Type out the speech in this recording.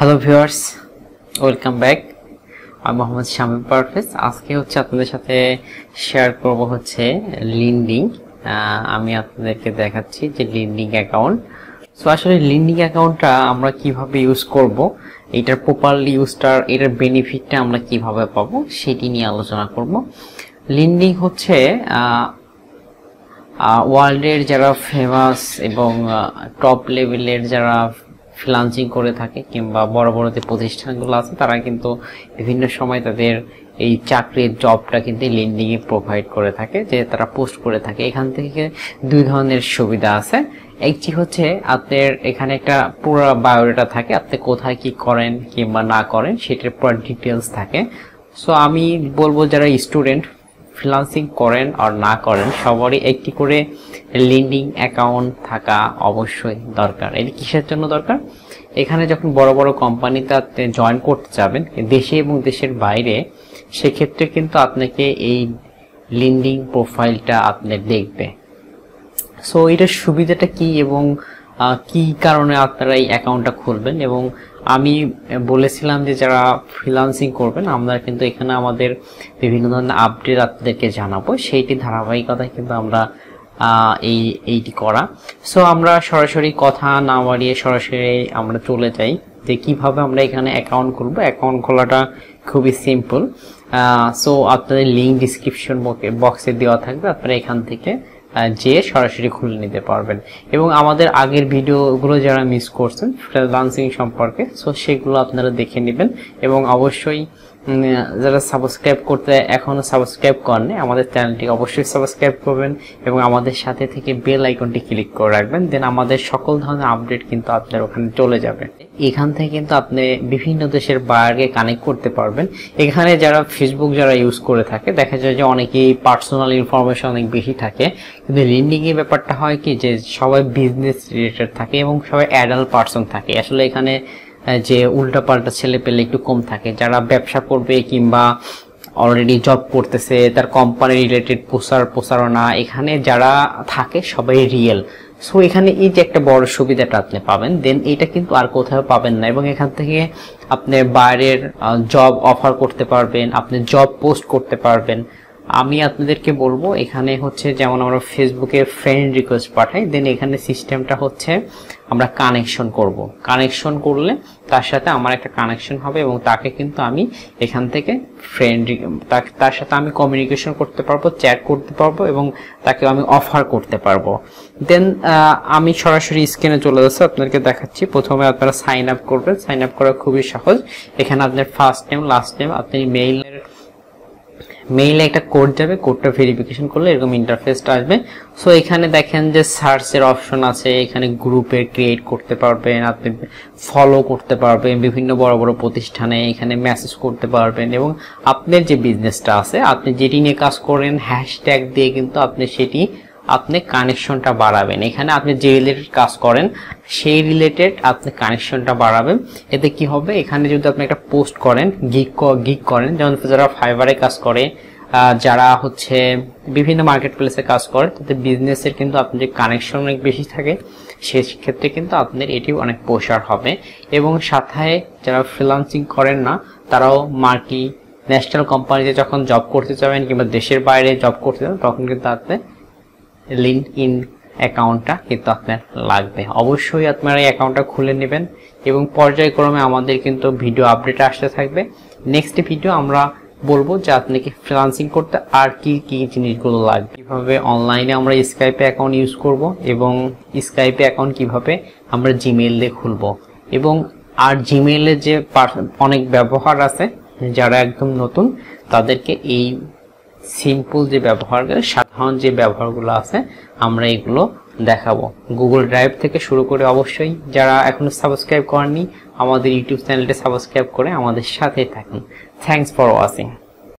hello viewers welcome back আমি মোহাম্মদ শামীম পারভেজ আজকে হচ্ছে আপনাদের সাথে শেয়ার করব হচ্ছে লিন্ডিং আমি আপনাদেরকে দেখাচ্ছি যে লিন্ডিং অ্যাকাউন্ট সো আসলে লিন্ডিং অ্যাকাউন্টটা আমরা কিভাবে ইউজ করব এটার প্রপারলি ইউজটার এটার বেনিফিটটা আমরা কিভাবে পাবো সেটি নিয়ে আলোচনা করব লিন্ডিং হচ্ছে ওয়ার্ল্ডের যারা ফেমাস এবং টপ লেভেলের যারা ফ্রিলান্সিং করে থাকে কিংবা বড় বড় যে প্রতিষ্ঠানগুলো আছে তারা কিন্তু বিভিন্ন সময় তাদের এই চাকরির জবটা কিন্তু লেন্ডিংয়ে প্রোভাইড করে থাকে যে তারা পোস্ট করে থাকে এখান থেকে দুই ধরনের সুবিধা আছে একটি হচ্ছে আপনার এখানে একটা পুরো বায়োডাটা থাকে আপনি কোথায় কি করেন কিংবা না করেন সেটার পুরো ডিটেলস থাকে সো আমি বলবো যারা স্টুডেন্ট ফ্রিলান্সিং করেন আর না করেন সবারই একটি করে লিন্ডিং অ্যাকাউন্ট থাকা অবশ্যই দরকার এটি কিসের জন্য দরকার এখানে যখন বড় বড় কোম্পানিতে জয়েন করতে যাবেন দেশে এবং দেশের বাইরে সেক্ষেত্রে কিন্তু আপনাকে এই লিন্ডিং প্রোফাইলটা আপনি দেখবে সো এটার সুবিধাটা কি এবং কি কারণে আপনারা এই অ্যাকাউন্টটা খুলবেন এবং আমি বলেছিলাম যে যারা ফ্রিলান্সিং করবেন আমরা কিন্তু এখানে আমাদের বিভিন্ন ধরনের আপডেট আপনাদেরকে জানাবো সেইটি ধারাবাহিকতায় কিন্তু আমরা এই এইটি করা সো আমরা সরাসরি কথা না বাড়িয়ে সরাসরি আমরা চলে যাই যে কিভাবে আমরা এখানে অ্যাকাউন্ট খুলবো অ্যাকাউন্ট খোলাটা খুবই সিম্পল সো আপনাদের লিঙ্ক ডিসক্রিপশন বক্সে দেওয়া থাকবে আপনারা এখান থেকে যে সরাসরি খুলে নিতে পারবেন এবং আমাদের আগের ভিডিওগুলো যারা মিস করছেন ফ্রিল্যান্সিং সম্পর্কে সো সেগুলো আপনারা দেখে নেবেন এবং অবশ্যই যারা সাবস্ক্রাইব করতে এখনও সাবস্ক্রাইব করেননি আমাদের চ্যানেলটি অবশ্যই সাবস্ক্রাইব করবেন এবং আমাদের সাথে থেকে বেল আইকনটি ক্লিক করে রাখবেন দেন আমাদের সকল ধরনের আপডেট কিন্তু আপনার ওখানে চলে যাবে এখান থেকে কিন্তু আপনি বিভিন্ন দেশের বায়ারকে কানেক্ট করতে পারবেন এখানে যারা ফেসবুক যারা ইউজ করে থাকে দেখা যায় যে অনেকেই পার্সোনাল ইনফরমেশন অনেক বেশি থাকে কিন্তু লিন্ডিংয়ে ব্যাপারটা হয় কি যে সবাই বিজনেস রিলেটেড থাকে এবং সবাই অ্যাডাল্ট পার্সন থাকে আসলে এখানে যে উল্টাপাল্টা ছেলে পেলে একটু কম থাকে যারা ব্যবসা করবে কিংবা অলরেডি জব করতেছে তার কোম্পানি রিলেটেড প্রচার প্রচারণা এখানে যারা থাকে সবাই রিয়েল সো এখানে এই যে একটা বড় সুবিধাটা আপনি পাবেন দেন এটা কিন্তু আর কোথাও পাবেন না এবং এখান থেকে আপনি বাইরের জব অফার করতে পারবেন আপনি জব পোস্ট করতে পারবেন আমি আপনাদেরকে বলবো এখানে হচ্ছে যেমন আমরা ফেসবুকে ফ্রেন্ড রিকোয়েস্ট পাঠাই দেন এখানে সিস্টেমটা হচ্ছে আমরা কানেকশন করব কানেকশন করলে তার সাথে আমার একটা কানেকশন হবে এবং তাকে কিন্তু আমি এখান থেকে ফ্রেন্ড তার সাথে আমি কমিউনিকেশন করতে পারবো চ্যাট করতে পারবো এবং তাকে আমি অফার করতে পারবো দেন আমি সরাসরি স্ক্রিনে চলে যাচ্ছি আপনাদেরকে দেখাচ্ছি প্রথমে আপনারা সাইন আপ করবেন সাইন আপ করা খুবই সহজ এখানে আপনার ফার্স্ট নেম লাস্ট নেম আপনি মেইলের মেইলে একটা কোড যাবে কোডটা ভেরিফিকেশন করলে এরকম ইন্টারফেসটা আসবে সো এখানে দেখেন যে সার্চের অপশন আছে এখানে গ্রুপের ক্রিয়েট করতে পারবেন আপনি ফলো করতে পারবেন বিভিন্ন বড় বড় প্রতিষ্ঠানে এখানে মেসেজ করতে পারবেন এবং আপনার যে বিজনেসটা আছে আপনি যেটি নিয়ে কাজ করেন হ্যাশট্যাগ দিয়ে কিন্তু আপনি সেটি আপনি কানেকশনটা বাড়াবেন এখানে আপনি যে রিলেটেড কাজ করেন সেই রিলেটেড আপনি কানেকশনটা বাড়াবেন এতে কি হবে এখানে যদি আপনি একটা পোস্ট করেন গিক গিক করেন যেমন যারা ফাইবারে কাজ করে যারা হচ্ছে বিভিন্ন মার্কেট প্লেসে কাজ করে তাতে বিজনেসের কিন্তু আপনি যে কানেকশন অনেক বেশি থাকে সেক্ষেত্রে কিন্তু আপনার এটি অনেক প্রসার হবে এবং সাথে যারা ফ্রিলান্সিং করেন না তারাও মার্কি ন্যাশনাল কোম্পানিতে যখন জব করতে যাবেন কিংবা দেশের বাইরে জব করতে যাবেন তখন কিন্তু আপনি লিঙ্ক ইন অ্যাকাউন্টটা কিন্তু আপনার লাগবে অবশ্যই আপনারা এই অ্যাকাউন্টটা খুলে নেবেন এবং পর্যায়ক্রমে আমাদের কিন্তু ভিডিও আপডেট আসতে থাকবে নেক্সট ভিডিও আমরা বলবো যে আপনাকে ফ্রিলান্সিং করতে আর কি কি জিনিসগুলো লাগবে কীভাবে অনলাইনে আমরা স্কাইপে অ্যাকাউন্ট ইউজ করব এবং স্কাইপে অ্যাকাউন্ট কিভাবে আমরা জিমেইল দিয়ে খুলব এবং আর জিমেইলে যে অনেক ব্যবহার আছে যারা একদম নতুন তাদেরকে এই সিম্পল যে ব্যবহার এখন যে ব্যবহারগুলো আছে আমরা এগুলো দেখাবো গুগল ড্রাইভ থেকে শুরু করে অবশ্যই যারা এখনো সাবস্ক্রাইব করেননি আমাদের ইউটিউব চ্যানেলটি সাবস্ক্রাইব করে আমাদের সাথে থাকুন থ্যাংকস ফর ওয়াচিং